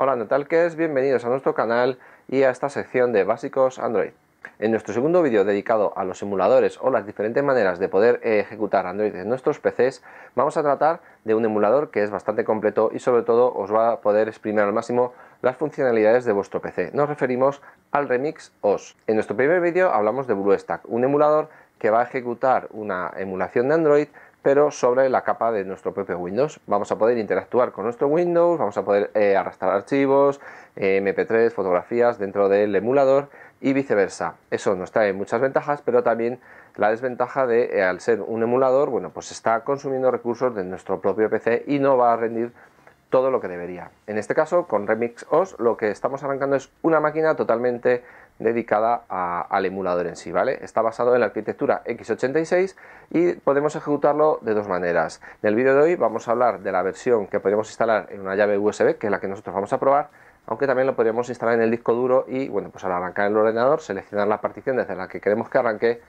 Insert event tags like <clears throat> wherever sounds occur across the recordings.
Hola Natalkers, bienvenidos a nuestro canal y a esta sección de básicos Android. En nuestro segundo vídeo dedicado a los emuladores o las diferentes maneras de poder ejecutar Android en nuestros PCs, vamos a tratar de un emulador que es bastante completo y sobre todo os va a poder exprimir al máximo las funcionalidades de vuestro PC. Nos referimos al Remix OS. En nuestro primer vídeo hablamos de BlueStack, un emulador que va a ejecutar una emulación de Android pero sobre la capa de nuestro propio Windows. Vamos a poder interactuar con nuestro Windows, vamos a poder eh, arrastrar archivos, eh, MP3, fotografías dentro del emulador y viceversa. Eso nos trae muchas ventajas, pero también la desventaja de, eh, al ser un emulador, bueno, pues está consumiendo recursos de nuestro propio PC y no va a rendir todo lo que debería. En este caso, con Remix OS, lo que estamos arrancando es una máquina totalmente dedicada al emulador en sí, ¿vale? Está basado en la arquitectura x86 y podemos ejecutarlo de dos maneras. En el vídeo de hoy vamos a hablar de la versión que podemos instalar en una llave USB, que es la que nosotros vamos a probar, aunque también lo podríamos instalar en el disco duro y, bueno, pues al arrancar el ordenador, seleccionar la partición desde la que queremos que arranque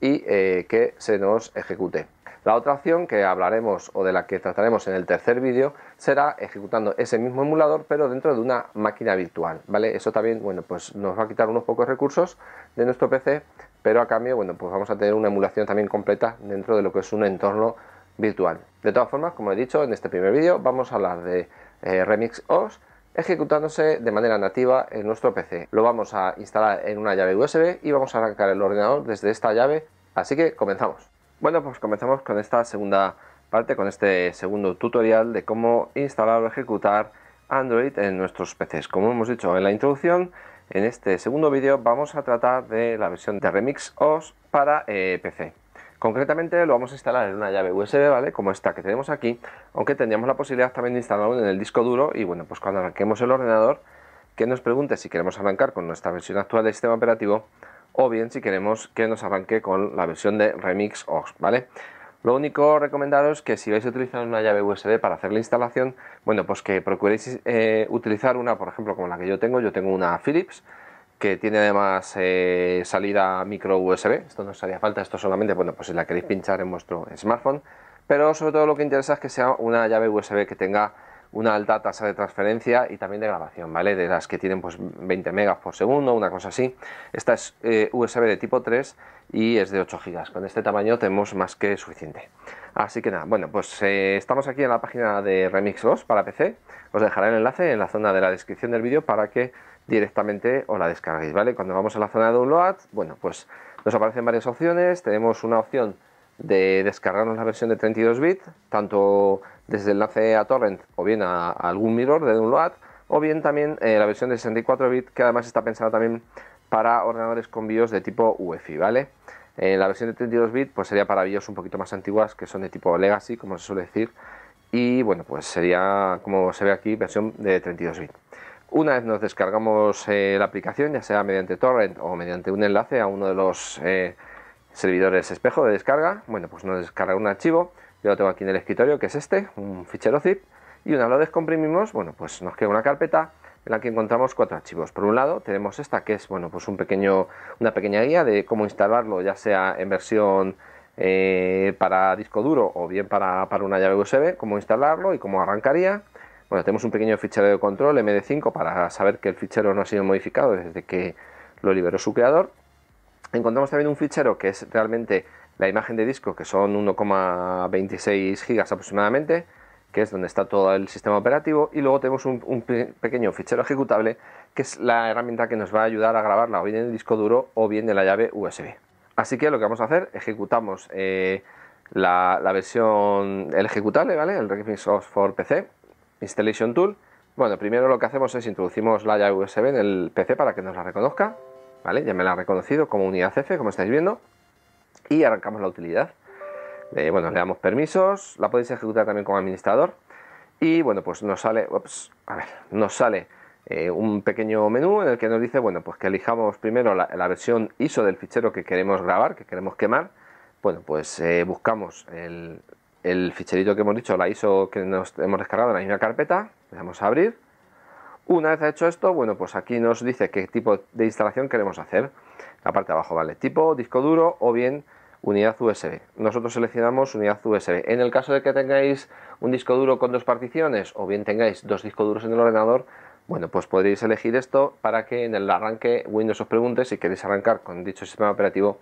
y eh, que se nos ejecute. La otra opción que hablaremos o de la que trataremos en el tercer vídeo será ejecutando ese mismo emulador pero dentro de una máquina virtual, ¿vale? Eso también, bueno, pues nos va a quitar unos pocos recursos de nuestro PC, pero a cambio, bueno, pues vamos a tener una emulación también completa dentro de lo que es un entorno virtual. De todas formas, como he dicho en este primer vídeo, vamos a hablar de eh, Remix OS ejecutándose de manera nativa en nuestro PC. Lo vamos a instalar en una llave USB y vamos a arrancar el ordenador desde esta llave, así que comenzamos. Bueno, pues comenzamos con esta segunda parte, con este segundo tutorial de cómo instalar o ejecutar Android en nuestros PCs. Como hemos dicho en la introducción, en este segundo vídeo vamos a tratar de la versión de Remix OS para eh, PC. Concretamente lo vamos a instalar en una llave USB, ¿vale? Como esta que tenemos aquí, aunque tendríamos la posibilidad también de instalarlo en el disco duro y bueno, pues cuando arranquemos el ordenador, que nos pregunte si queremos arrancar con nuestra versión actual del sistema operativo, o bien si queremos que nos arranque con la versión de Remix Ox. ¿vale? Lo único recomendado es que si vais a utilizar una llave USB para hacer la instalación, bueno, pues que procuréis eh, utilizar una, por ejemplo, como la que yo tengo, yo tengo una Philips, que tiene además eh, salida micro USB, esto no os haría falta, esto solamente, bueno, pues si la queréis pinchar en vuestro smartphone, pero sobre todo lo que interesa es que sea una llave USB que tenga una alta tasa de transferencia y también de grabación, ¿vale? De las que tienen pues 20 megas por segundo, una cosa así. Esta es eh, USB de tipo 3 y es de 8 gigas. Con este tamaño tenemos más que suficiente. Así que nada, bueno, pues eh, estamos aquí en la página de Remix 2 para PC. Os dejaré el enlace en la zona de la descripción del vídeo para que directamente os la descarguéis, ¿vale? Cuando vamos a la zona de download, bueno, pues nos aparecen varias opciones. Tenemos una opción de descargarnos la versión de 32 bits, tanto desde el enlace a torrent o bien a, algún mirror de download o bien también eh, la versión de 64 bit que además está pensada también para ordenadores con BIOS de tipo UEFI, ¿vale? Eh, la versión de 32 bits pues sería para BIOS un poquito más antiguas que son de tipo legacy, como se suele decir, y bueno, pues sería como se ve aquí versión de 32 bits Una vez nos descargamos eh, la aplicación, ya sea mediante torrent o mediante un enlace a uno de los servidores espejo de descarga, bueno, pues nos descarga un archivo yo lo tengo aquí en el escritorio, que es este, un fichero zip. Y una vez lo descomprimimos, bueno, pues nos queda una carpeta en la que encontramos cuatro archivos. Por un lado tenemos esta, que es bueno, pues un pequeño, una pequeña guía de cómo instalarlo, ya sea en versión eh, para disco duro o bien para, para una llave USB, cómo instalarlo y cómo arrancaría. Bueno, tenemos un pequeño fichero de control MD5 para saber que el fichero no ha sido modificado desde que lo liberó su creador. Encontramos también un fichero que es realmente la imagen de disco, que son 1,26 gigas aproximadamente, que es donde está todo el sistema operativo, y luego tenemos un, pequeño fichero ejecutable, que es la herramienta que nos va a ayudar a grabarla o bien en el disco duro o bien en la llave USB. Así que lo que vamos a hacer, ejecutamos eh, la, versión, el ejecutable, ¿vale? El Source for PC, Installation Tool. Bueno, primero lo que hacemos es introducimos la llave USB en el PC para que nos la reconozca, ¿vale? Ya me la ha reconocido como unidad CF, como estáis viendo y arrancamos la utilidad. bueno, le damos permisos, la podéis ejecutar también como administrador y bueno, pues nos sale, nos sale eh, un pequeño menú en el que nos dice, bueno, pues que elijamos primero la, versión ISO del fichero que queremos grabar, que queremos quemar. Bueno, pues eh, buscamos el, ficherito que hemos dicho, la ISO que nos hemos descargado en la misma carpeta, le damos a abrir. Una vez hecho esto, bueno, pues aquí nos dice qué tipo de instalación queremos hacer. La parte de abajo vale tipo, disco duro o bien unidad USB. Nosotros seleccionamos unidad USB. En el caso de que tengáis un disco duro con dos particiones o bien tengáis dos discos duros en el ordenador, bueno, pues podréis elegir esto para que en el arranque Windows os pregunte si queréis arrancar con dicho sistema operativo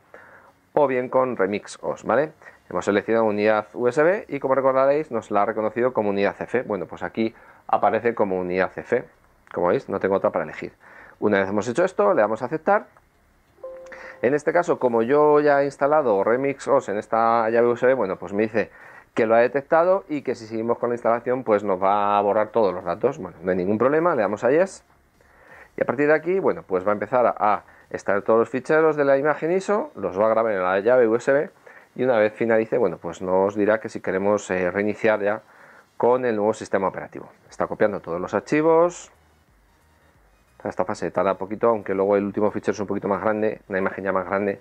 o bien con Remix OS, ¿vale? Hemos seleccionado unidad USB y como recordaréis nos la ha reconocido como unidad CF. Bueno, pues aquí aparece como unidad CF. Como veis, no tengo otra para elegir. Una vez hemos hecho esto, le damos a aceptar en este caso, como yo ya he instalado RemixOS en esta llave USB, bueno, pues me dice que lo ha detectado y que si seguimos con la instalación, pues nos va a borrar todos los datos. Bueno, no hay ningún problema, le damos a Yes. Y a partir de aquí, bueno, pues va a empezar a estar todos los ficheros de la imagen ISO, los va a grabar en la llave USB y una vez finalice, bueno, pues nos dirá que si queremos eh, reiniciar ya con el nuevo sistema operativo. Está copiando todos los archivos, esta fase tarda poquito, aunque luego el último fichero es un poquito más grande, una imagen ya más grande,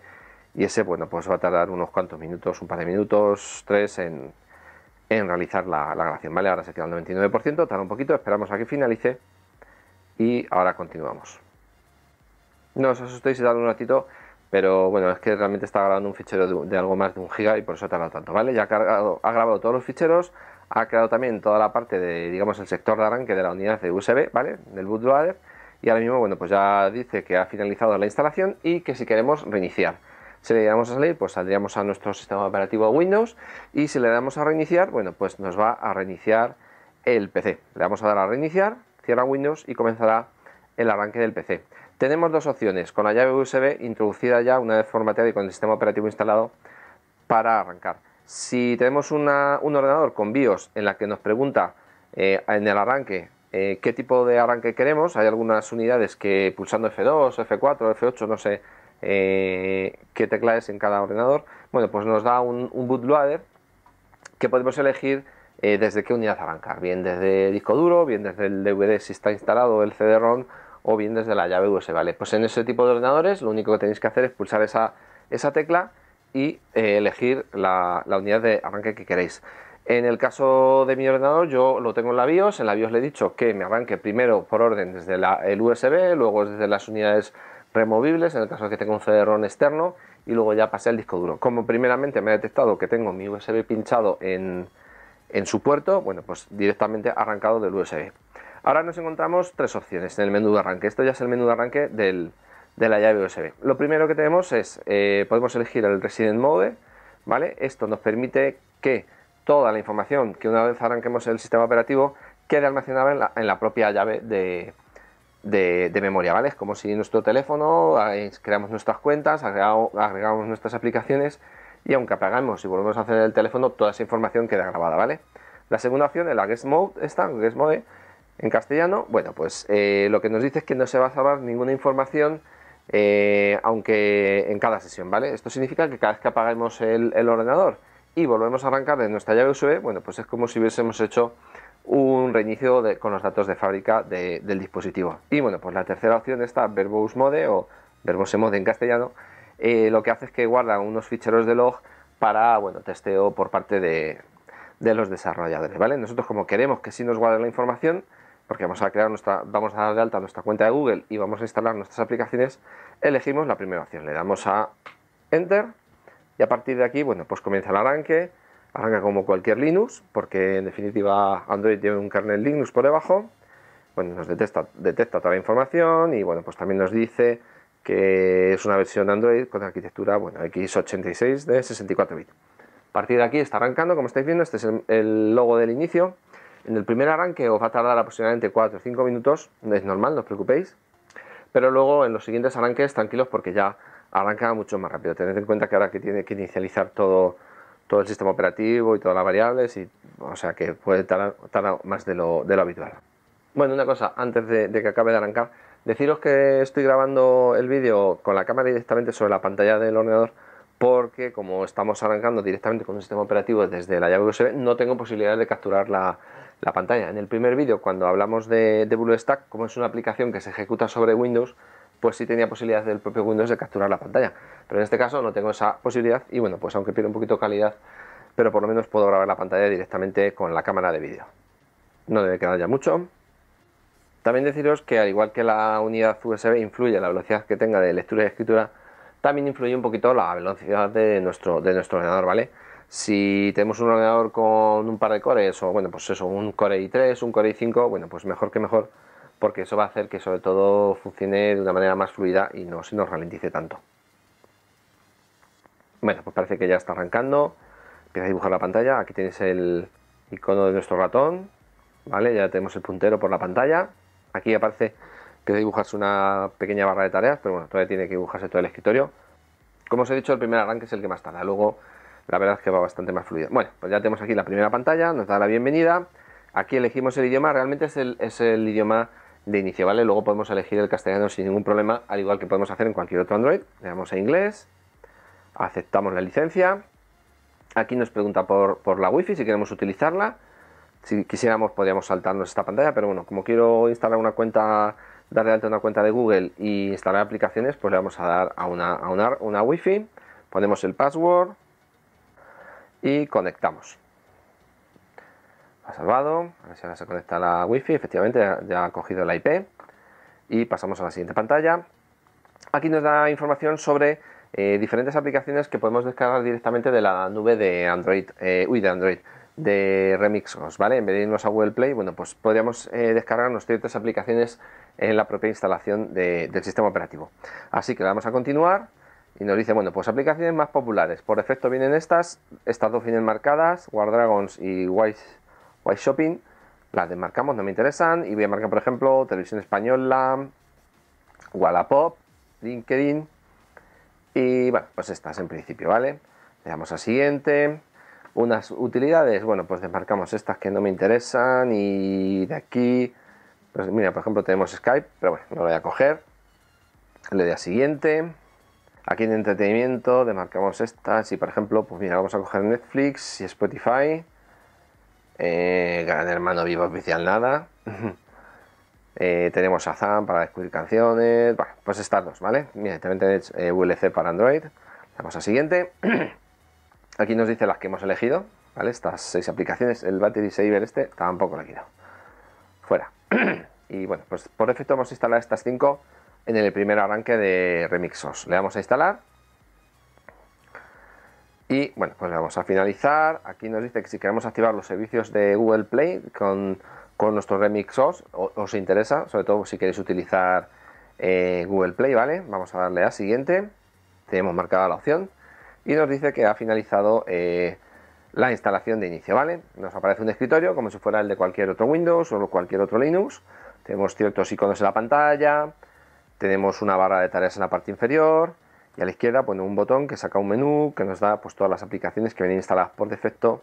y ese, bueno, pues va a tardar unos cuantos minutos, un par de minutos, tres, en, en realizar la, grabación, ¿vale? Ahora se queda al 99%, tarda un poquito, esperamos a que finalice, y ahora continuamos. No os asustéis y un ratito, pero bueno, es que realmente está grabando un fichero de, algo más de un giga y por eso ha tardado tanto, ¿vale? Ya ha, cargado, ha grabado todos los ficheros, ha creado también toda la parte de, digamos, el sector de arranque de la unidad de USB, ¿vale? Del bootloader, y ahora mismo, bueno, pues ya dice que ha finalizado la instalación y que si queremos reiniciar. Si le damos a salir, pues saldríamos a nuestro sistema operativo Windows y si le damos a reiniciar, bueno, pues nos va a reiniciar el PC. Le vamos a dar a reiniciar, cierra Windows y comenzará el arranque del PC. Tenemos dos opciones, con la llave USB introducida ya una vez formateada y con el sistema operativo instalado para arrancar. Si tenemos un ordenador con BIOS en la que nos pregunta eh, en el arranque eh, qué tipo de arranque queremos. Hay algunas unidades que pulsando F2, F4, F8, no sé eh, qué tecla es en cada ordenador. Bueno, pues nos da un, un bootloader que podemos elegir eh, desde qué unidad arrancar. Bien desde disco duro, bien desde el DVD si está instalado el CD-ROM o bien desde la llave USB. Vale, pues en ese tipo de ordenadores lo único que tenéis que hacer es pulsar esa, esa tecla y eh, elegir la, la unidad de arranque que queréis. En el caso de mi ordenador, yo lo tengo en la BIOS. En la BIOS le he dicho que me arranque primero por orden desde el USB, luego desde las unidades removibles, en el caso de que tenga un cd externo, y luego ya pasé al disco duro. Como primeramente me ha detectado que tengo mi USB pinchado en, su puerto, bueno, pues directamente arrancado del USB. Ahora nos encontramos tres opciones en el menú de arranque. Esto ya es el menú de arranque de la llave USB. Lo primero que tenemos es, eh, podemos elegir el Resident Mode, ¿vale? Esto nos permite que toda la información que una vez arranquemos el sistema operativo queda almacenada en la, propia llave de, memoria, ¿vale? Es como si nuestro teléfono, eh, creamos nuestras cuentas, agregamos, nuestras aplicaciones y aunque apagamos y volvemos a hacer el teléfono, toda esa información queda grabada, ¿vale? La segunda opción es la Guest Mode, esta, Guest Mode en castellano, bueno, pues eh, lo que nos dice es que no se va a salvar ninguna información eh, aunque en cada sesión, ¿vale? Esto significa que cada vez que apagamos el ordenador, y volvemos a arrancar de nuestra llave USB, bueno, pues es como si hubiésemos hecho un reinicio con los datos de fábrica del dispositivo. Y bueno, pues la tercera opción está verbose mode o verbose mode en castellano. Eh, lo que hace es que guarda unos ficheros de log para, bueno, testeo por parte de, los desarrolladores, ¿vale? Nosotros como queremos que sí nos guarde la información, porque vamos a crear nuestra, vamos a dar de alta nuestra cuenta de Google y vamos a instalar nuestras aplicaciones, elegimos la primera opción. Le damos a Enter y a partir de aquí, bueno, pues comienza el arranque, arranca como cualquier Linux, porque en definitiva Android tiene un kernel Linux por debajo. Bueno, nos detecta, detecta toda la información y bueno, pues también nos dice que es una versión Android con arquitectura, bueno, x86 de 64 bits. A partir de aquí está arrancando, como estáis viendo, este es el, el logo del inicio. En el primer arranque os va a tardar aproximadamente 4 o 5 minutos, es normal, no os preocupéis. Pero luego en los siguientes arranques, tranquilos, porque ya arranca mucho más rápido. Tened en cuenta que ahora que tiene que inicializar todo, todo el sistema operativo y todas las variables, y, o sea que puede tardar, más de lo, habitual. Bueno, una cosa, antes de, que acabe de arrancar, deciros que estoy grabando el vídeo con la cámara directamente sobre la pantalla del ordenador porque como estamos arrancando directamente con un sistema operativo desde la llave USB, no tengo posibilidad de capturar la, pantalla. En el primer vídeo, cuando hablamos de, de BlueStack, como es una aplicación que se ejecuta sobre Windows, pues sí tenía posibilidad del propio Windows de capturar la pantalla. Pero en este caso no tengo esa posibilidad y bueno, pues aunque pierdo un poquito de calidad, pero por lo menos puedo grabar la pantalla directamente con la cámara de vídeo. No debe quedar ya mucho. También deciros que al igual que la unidad USB influye la velocidad que tenga de lectura y escritura, también influye un poquito la velocidad de nuestro, de nuestro ordenador, ¿vale? Si tenemos un ordenador con un par de cores o bueno, pues eso, un Core i3, un Core i5, bueno, pues mejor que mejor porque eso va a hacer que sobre todo funcione de una manera más fluida y no se nos ralentice tanto. Bueno, pues parece que ya está arrancando, empieza a dibujar la pantalla, aquí tenéis el icono de nuestro ratón, ¿vale? Ya tenemos el puntero por la pantalla, aquí aparece que dibujarse una pequeña barra de tareas, pero bueno, todavía tiene que dibujarse todo el escritorio. Como os he dicho, el primer arranque es el que más tarda, luego la verdad es que va bastante más fluido. Bueno, pues ya tenemos aquí la primera pantalla, nos da la bienvenida. Aquí elegimos el idioma, realmente es el, es el idioma de inicio, ¿vale? Luego podemos elegir el castellano sin ningún problema, al igual que podemos hacer en cualquier otro Android. Le damos a inglés, aceptamos la licencia. Aquí nos pregunta por, la wifi si queremos utilizarla. Si quisiéramos podríamos saltarnos esta pantalla, pero bueno, como quiero instalar una cuenta, darle de alta una cuenta de Google y instalar aplicaciones, pues le vamos a dar a una, a una Wi-Fi. Ponemos el password y conectamos ha salvado, a ver si ahora se conecta a la wifi, efectivamente ya, ha cogido la IP y pasamos a la siguiente pantalla. Aquí nos da información sobre eh, diferentes aplicaciones que podemos descargar directamente de la nube de Android, eh, uy, de Android, de Remixos, ¿vale? En vez de irnos a Google Play, bueno, pues podríamos eh, descargarnos ciertas aplicaciones en la propia instalación del sistema operativo. Así que le damos a continuar y nos dice, bueno, pues aplicaciones más populares. Por defecto vienen estas, estas dos vienen marcadas, War Dragons y Wise white Shopping, las desmarcamos, no me interesan. Y voy a marcar, por ejemplo, Televisión Española, Wallapop, LinkedIn. Y bueno, pues estas en principio, ¿vale? Le damos a siguiente. Unas utilidades, bueno, pues desmarcamos estas que no me interesan. Y de aquí, pues mira, por ejemplo, tenemos Skype, pero bueno, no lo voy a coger. Le doy a siguiente. Aquí en entretenimiento desmarcamos estas y por ejemplo, pues mira, vamos a coger Netflix y Spotify eh, Gran Hermano Vivo Oficial Nada. <laughs> Eh, tenemos a para descubrir canciones. Bueno, pues estas dos, ¿vale? Mira, también tenéis eh, VLC para Android. Vamos a siguiente. <clears throat> Aquí nos dice las que hemos elegido, ¿vale? Estas seis aplicaciones. El Battery Saver este tampoco lo he quitado. Fuera. <clears throat> y bueno, pues por defecto vamos a instalar estas cinco en el primer arranque de Remixos. Le damos a instalar y bueno, pues vamos a finalizar. Aquí nos dice que si queremos activar los servicios de Google Play con, con nuestro Remix OS, os interesa, sobre todo si queréis utilizar eh, Google Play, ¿vale? Vamos a darle a siguiente. Tenemos marcada la opción. Y nos dice que ha finalizado eh, la instalación de inicio, ¿vale? Nos aparece un escritorio como si fuera el de cualquier otro Windows o cualquier otro Linux. Tenemos ciertos iconos en la pantalla, tenemos una barra de tareas en la parte inferior, y a la izquierda pone un botón que saca un menú que nos da pues, todas las aplicaciones que vienen instaladas por defecto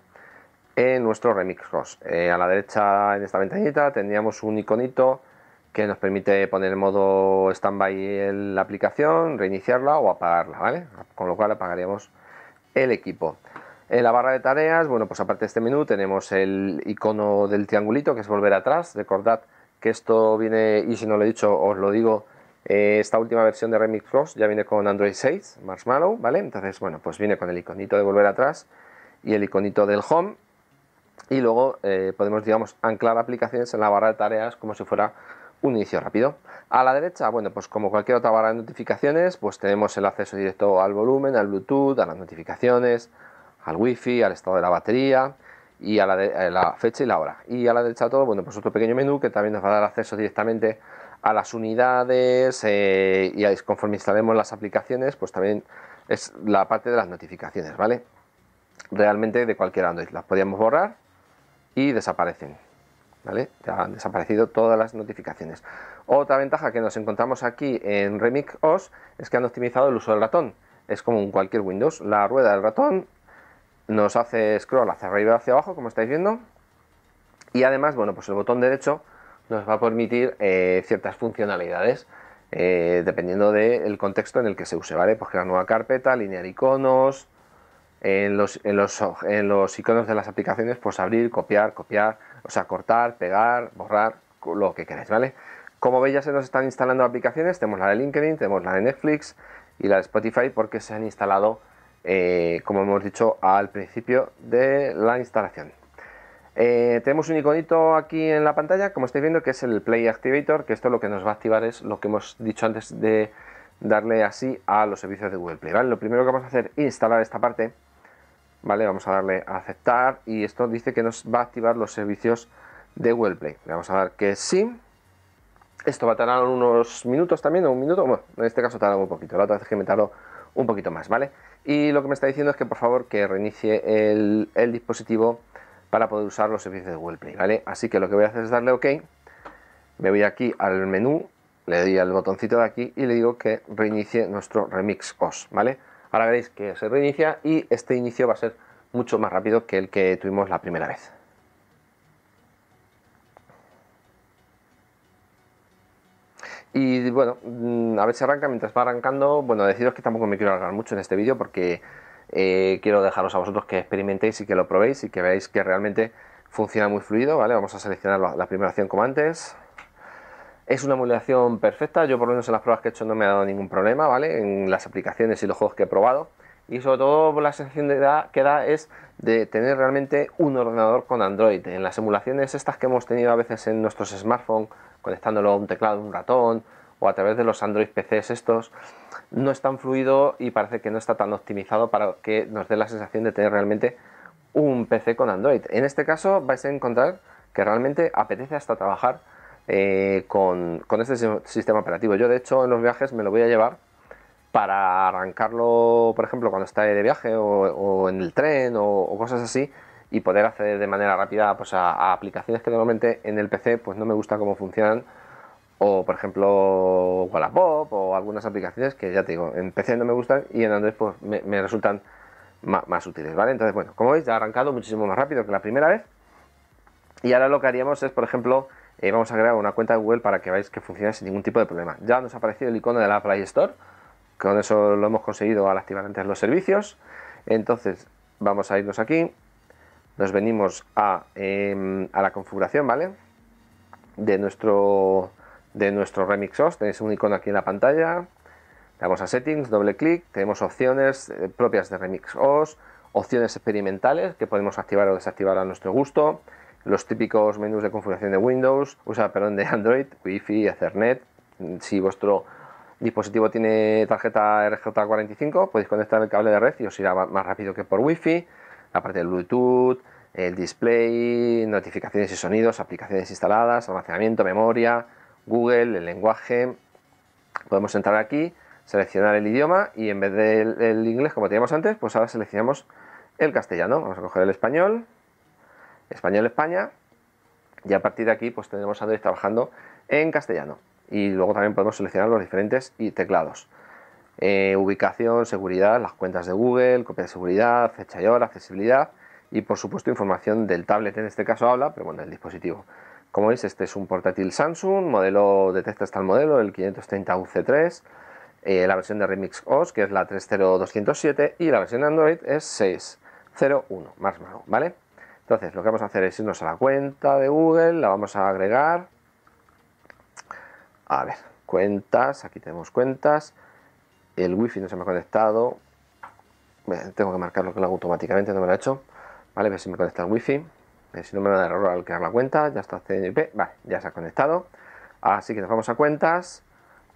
en nuestro Remix eh, a la derecha en esta ventanita tendríamos un iconito que nos permite poner en modo standby en la aplicación, reiniciarla o apagarla, Con lo cual apagaríamos el equipo. En la barra de tareas, bueno, pues aparte de este menú tenemos el icono del triangulito que es volver atrás. Recordad que esto viene, y si no lo he dicho, os lo digo eh, esta última versión de Remix Frost ya viene con Android 6, Marshmallow, ¿vale? Entonces, bueno, pues viene con el iconito de volver atrás y el iconito del home. Y luego eh, podemos, digamos, anclar aplicaciones en la barra de tareas como si fuera un inicio rápido. A la derecha, bueno, pues como cualquier otra barra de notificaciones, pues tenemos el acceso directo al volumen, al Bluetooth, a las notificaciones, al Wi-Fi, al estado de la batería y a la, la fecha y la hora. Y a la derecha todo, bueno, pues otro pequeño menú que también nos va a dar acceso directamente a las unidades eh, y conforme instalemos las aplicaciones, pues también es la parte de las notificaciones, ¿vale? Realmente de cualquier Android. Las podíamos borrar y desaparecen, ¿vale? Ya han desaparecido todas las notificaciones. Otra ventaja que nos encontramos aquí en Remix OS es que han optimizado el uso del ratón. Es como en cualquier Windows. La rueda del ratón nos hace scroll hacia arriba hacia abajo, como estáis viendo. Y además, bueno, pues el botón derecho nos va a permitir eh, ciertas funcionalidades. Eh, dependiendo del contexto en el que se use, ¿vale? Pues crear nueva carpeta, alinear iconos, en los, iconos de las aplicaciones, pues abrir, copiar, copiar, o sea, cortar, pegar, borrar, lo que queráis, ¿vale? Como veis ya se nos están instalando aplicaciones, tenemos la de LinkedIn, tenemos la de Netflix y la de Spotify porque se han instalado, eh, como hemos dicho al principio de la instalación. Eh, tenemos un iconito aquí en la pantalla, como estáis viendo, que es el Play Activator, que esto lo que nos va a activar es lo que hemos dicho antes de darle así a los servicios de Google Play. Lo primero que vamos a hacer es instalar esta parte, ¿vale? vamos a darle a aceptar y esto dice que nos va a activar los servicios de Google Play. Le vamos a dar que sí. Esto va a tardar unos minutos también, un minuto, bueno, en este caso tarda un poquito, la otra vez que me tardó un poquito más, ¿vale? Y lo que me está diciendo es que por favor que reinicie el, el dispositivo para poder usar los servicios de Google Play, ¿vale? Así que lo que voy a hacer es darle OK, me voy aquí al menú, le doy al botoncito de aquí y le digo que reinicie nuestro Remix OS, ¿vale? Ahora veréis que se reinicia y este inicio va a ser mucho más rápido que el que tuvimos la primera vez. Y bueno, mm, a ver si arranca. Mientras va arrancando, bueno, deciros que tampoco me quiero alargar mucho en este vídeo porque eh, quiero dejaros a vosotros que experimentéis y que lo probéis y que veáis que realmente funciona muy fluido, ¿vale? Vamos a seleccionar la, primera opción como antes. Es una emulación perfecta, yo por lo menos en las pruebas que he hecho no me ha dado ningún problema, ¿vale? En las aplicaciones y los juegos que he probado. Y sobre todo la sensación que da es de tener realmente un ordenador con Android. En las emulaciones estas que hemos tenido a veces en nuestros smartphones, conectándolo a un teclado, un ratón, o a través de los Android PCs estos, no es tan fluido y parece que no está tan optimizado para que nos dé la sensación de tener realmente un PC con Android. En este caso vais a encontrar que realmente apetece hasta trabajar eh, con, este sistema operativo. Yo de hecho en los viajes me lo voy a llevar para arrancarlo, por ejemplo, cuando esté de viaje o, en el tren o, cosas así y poder acceder de manera rápida pues, a, a aplicaciones que normalmente en el PC pues, no me gusta cómo funcionan o por ejemplo Wallapop o algunas aplicaciones que ya te digo, en PC no me gustan y en Android pues me, resultan más, útiles, ¿vale? Entonces, bueno, como veis, ya ha arrancado muchísimo más rápido que la primera vez y ahora lo que haríamos es, por ejemplo, eh, vamos a crear una cuenta de Google para que veáis que funciona sin ningún tipo de problema. Ya nos ha aparecido el icono de la Play Store, con eso lo hemos conseguido al activar antes los servicios. Entonces, vamos a irnos aquí, nos venimos a, em, a la configuración, ¿vale? De nuestro de nuestro Remix OS. Tenéis un icono aquí en la pantalla. Le damos a Settings, doble clic. Tenemos opciones eh, propias de Remix OS, opciones experimentales que podemos activar o desactivar a nuestro gusto. Los típicos menús de configuración de Windows, usa perdón, de Android, Wi-Fi, Ethernet. Si vuestro dispositivo tiene tarjeta RJ45, podéis conectar el cable de red y os irá más rápido que por Wi-Fi. La parte de Bluetooth, el display, notificaciones y sonidos, aplicaciones instaladas, almacenamiento, memoria, Google, el lenguaje, podemos entrar aquí, seleccionar el idioma y en vez del inglés como teníamos antes, pues ahora seleccionamos el castellano. Vamos a coger el español, español España, y a partir de aquí pues tenemos Android trabajando en castellano. Y luego también podemos seleccionar los diferentes teclados. Eh, ubicación, seguridad, las cuentas de Google, copia de seguridad, fecha y hora, accesibilidad y por supuesto información del tablet, en este caso habla, pero bueno, el dispositivo. Como veis, este es un portátil Samsung, modelo, detecta hasta el modelo, el 530UC3, eh, la versión de Remix OS, que es la 30207, y la versión de Android es 601, más malo, ¿vale? Entonces, lo que vamos a hacer es irnos a la cuenta de Google, la vamos a agregar. A ver, cuentas, aquí tenemos cuentas. El wifi no se me ha conectado. tengo que marcarlo que lo hago automáticamente, no me lo ha hecho. Vale, a ver si me conecta el wifi. Eh, si no me da error al crear la cuenta, ya está CNP, vale, ya se ha conectado. Así que nos vamos a cuentas,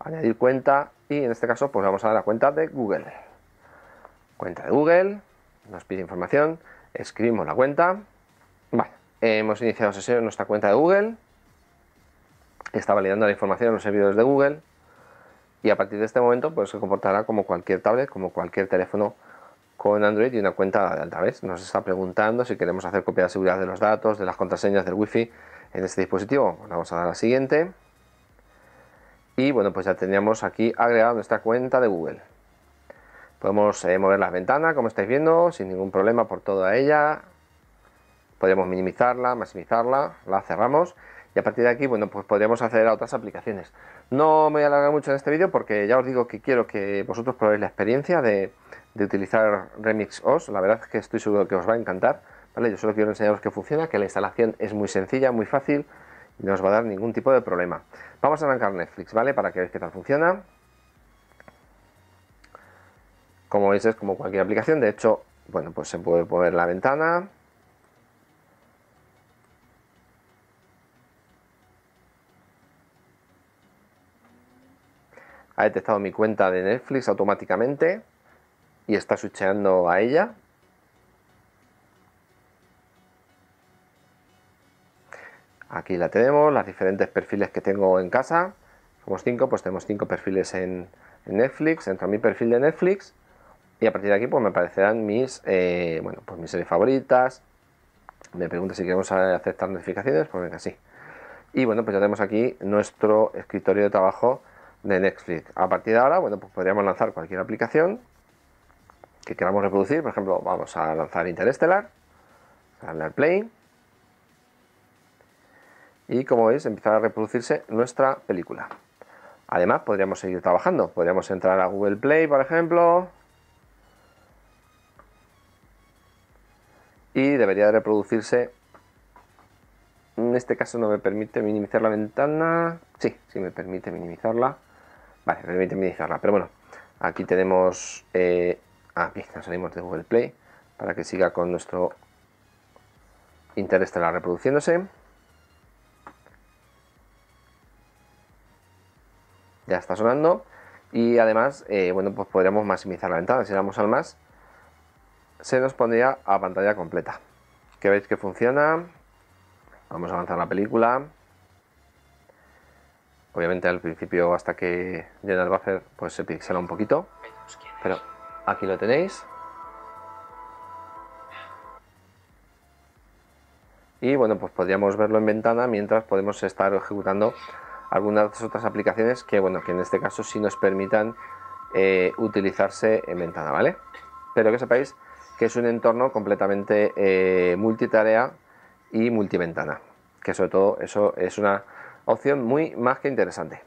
añadir cuenta y en este caso pues vamos a la cuenta de Google. Cuenta de Google, nos pide información, escribimos la cuenta. Vale, hemos iniciado sesión en nuestra cuenta de Google, está validando la información en los servidores de Google y a partir de este momento pues se comportará como cualquier tablet, como cualquier teléfono con Android y una cuenta de alta vez Nos está preguntando si queremos hacer copia de seguridad de los datos, de las contraseñas del Wi-Fi en este dispositivo. vamos a dar la siguiente. Y bueno, pues ya teníamos aquí agregado nuestra cuenta de Google. Podemos eh, mover las ventanas, como estáis viendo, sin ningún problema por toda ella. Podríamos minimizarla, maximizarla, la cerramos. Y a partir de aquí, bueno, pues podríamos acceder a otras aplicaciones. No me voy a alargar mucho en este vídeo porque ya os digo que quiero que vosotros probéis la experiencia de, de utilizar Remix OS, la verdad es que estoy seguro que os va a encantar. ¿vale? Yo solo quiero enseñaros que funciona, que la instalación es muy sencilla, muy fácil y no os va a dar ningún tipo de problema. Vamos a arrancar Netflix, ¿vale? Para que veáis qué tal funciona. Como veis es como cualquier aplicación, de hecho, bueno, pues se puede poner la ventana. Ha detectado mi cuenta de Netflix automáticamente y está sucheando a ella. Aquí la tenemos, las diferentes perfiles que tengo en casa. Somos cinco, pues tenemos cinco perfiles en, Netflix. Entro a mi perfil de Netflix y a partir de aquí pues me aparecerán mis, eh, bueno, pues mis series favoritas. Me pregunta si queremos aceptar notificaciones, pues venga, sí. Y bueno, pues ya tenemos aquí nuestro escritorio de trabajo de Netflix. A partir de ahora, bueno, pues podríamos lanzar cualquier aplicación que queramos reproducir. Por ejemplo, vamos a lanzar Interstellar, darle al play. Y como veis, empezar a reproducirse nuestra película. Además, podríamos seguir trabajando. Podríamos entrar a Google Play, por ejemplo. Y debería de reproducirse. En este caso no me permite minimizar la ventana. Sí, sí me permite minimizarla. Vale, me permite minimizarla. Pero bueno, aquí tenemos eh, Aquí ah, nos salimos de Google Play para que siga con nuestro estará reproduciéndose. Ya está sonando. Y además, eh, bueno, pues podríamos maximizar la ventana. Si damos al más, se nos pondría a pantalla completa. Que veis que funciona. Vamos a avanzar la película. Obviamente al principio hasta que llena el buffer pues se pixela un poquito. Pero Aquí lo tenéis. Y bueno, pues podríamos verlo en ventana mientras podemos estar ejecutando algunas otras aplicaciones que, bueno, que en este caso sí nos permitan eh, utilizarse en ventana, ¿vale? Pero que sepáis que es un entorno completamente eh, multitarea y multiventana, que sobre todo eso es una opción muy más que interesante.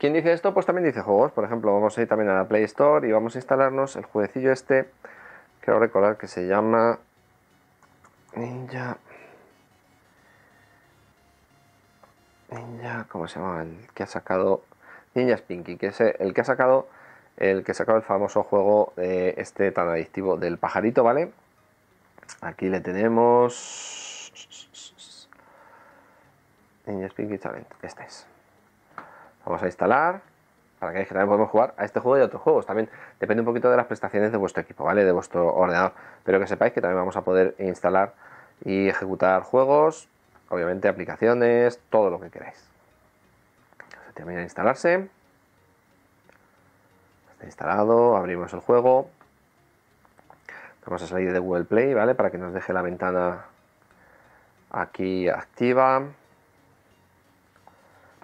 ¿Quién dice esto? Pues también dice juegos. Por ejemplo, vamos a ir también a la Play Store y vamos a instalarnos el jueguecillo este. Quiero recordar que se llama Ninja. Ninja, ¿cómo se llama? El que ha sacado Ninja Spinky, que es el que ha sacado el que sacó el famoso juego eh, este tan adictivo del pajarito, ¿vale? Aquí le tenemos Ninja Spinky Talent, este es. Vamos a instalar, para que veáis que también podemos jugar a este juego y a otros juegos. También depende un poquito de las prestaciones de vuestro equipo, ¿vale? De vuestro ordenador. Pero que sepáis que también vamos a poder instalar y ejecutar juegos, obviamente aplicaciones, todo lo que queráis. Se termina de instalarse. Está instalado, abrimos el juego. Vamos a salir de Google Play, ¿vale? Para que nos deje la ventana aquí activa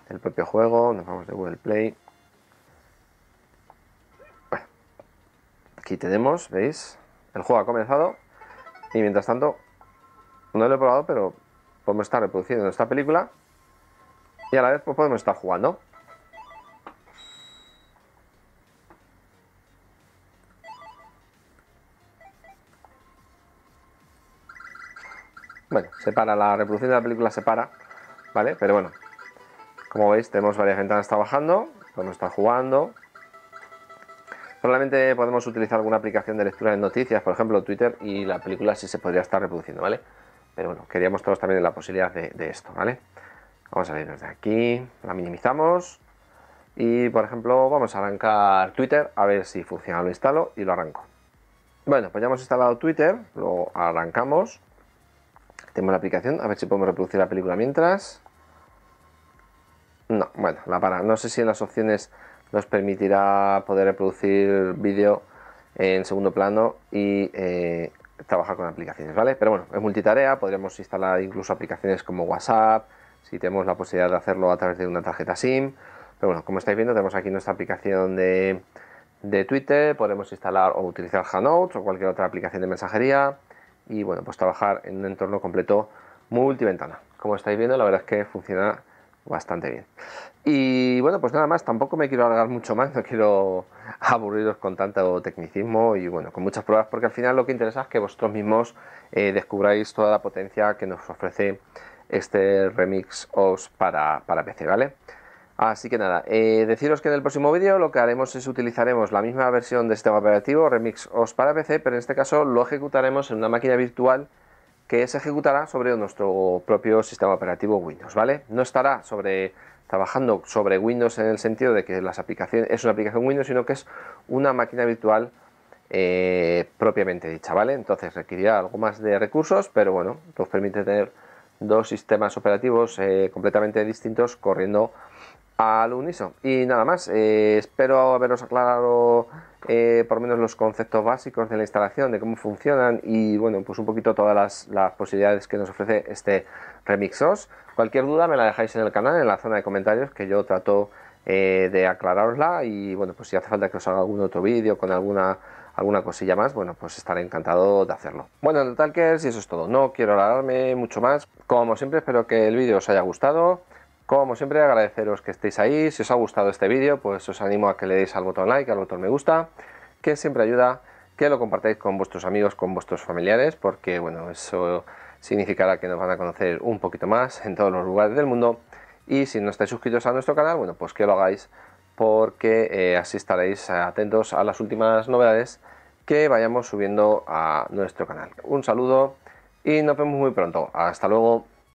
el propio juego, nos vamos de Google Play. aquí tenemos, ¿veis? El juego ha comenzado y mientras tanto, no lo he probado, pero podemos estar reproduciendo esta película y a la vez pues, podemos estar jugando. Bueno, se para, la reproducción de la película se para, ¿vale? Pero bueno, como veis, tenemos varias ventanas trabajando, vamos no está jugando. Probablemente podemos utilizar alguna aplicación de lectura de noticias, por ejemplo Twitter, y la película sí se podría estar reproduciendo, ¿vale? Pero bueno, queríamos todos también la posibilidad de, esto, ¿vale? Vamos a venir desde aquí, la minimizamos. Y por ejemplo, vamos a arrancar Twitter, a ver si funciona, lo instalo y lo arranco. Bueno, pues ya hemos instalado Twitter, lo arrancamos. Tenemos la aplicación, a ver si podemos reproducir la película mientras. No, bueno, la para. No sé si en las opciones nos permitirá poder reproducir vídeo en segundo plano y eh, trabajar con aplicaciones, ¿vale? Pero bueno, es multitarea, podremos instalar incluso aplicaciones como WhatsApp, si tenemos la posibilidad de hacerlo a través de una tarjeta SIM. Pero bueno, como estáis viendo, tenemos aquí nuestra aplicación de, de Twitter, podemos instalar o utilizar Hanout o cualquier otra aplicación de mensajería y bueno, pues trabajar en un entorno completo multiventana. Como estáis viendo, la verdad es que funciona bastante bien. Y bueno, pues nada más, tampoco me quiero alargar mucho más, <laughs> no quiero aburriros con tanto tecnicismo y bueno, con muchas pruebas, porque al final lo que interesa es que vosotros mismos eh, descubráis toda la potencia que nos ofrece este Remix OS para, PC, ¿vale? Así que nada, eh, deciros que en el próximo vídeo lo que haremos es utilizaremos la misma versión de sistema operativo Remix OS para PC, pero en este caso lo ejecutaremos en una máquina virtual que se ejecutará sobre nuestro propio sistema operativo Windows, ¿vale? No estará sobre trabajando sobre Windows en el sentido de que las aplicaciones es una aplicación Windows, sino que es una máquina virtual eh, propiamente dicha, ¿vale? Entonces requerirá algo más de recursos, pero bueno, nos permite tener dos sistemas operativos eh, completamente distintos corriendo al unísono. Y nada más, eh, espero haberos aclarado eh, por lo menos los conceptos básicos de la instalación, de cómo funcionan y bueno, pues un poquito todas las, posibilidades que nos ofrece este Remixos. Cualquier duda me la dejáis en el canal, en la zona de comentarios, que yo trato eh, de aclararosla y bueno, pues si hace falta que os haga algún otro vídeo con alguna alguna cosilla más, bueno, pues estaré encantado de hacerlo. Bueno, en total que es y eso es todo, no quiero alargarme mucho más. Como siempre, espero que el vídeo os haya gustado. Como siempre agradeceros que estéis ahí, si os ha gustado este vídeo pues os animo a que le deis al botón like, al botón me gusta, que siempre ayuda, que lo compartáis con vuestros amigos, con vuestros familiares, porque bueno, eso significará que nos van a conocer un poquito más en todos los lugares del mundo y si no estáis suscritos a nuestro canal, bueno pues que lo hagáis porque eh, así estaréis atentos a las últimas novedades que vayamos subiendo a nuestro canal. Un saludo y nos vemos muy pronto. Hasta luego.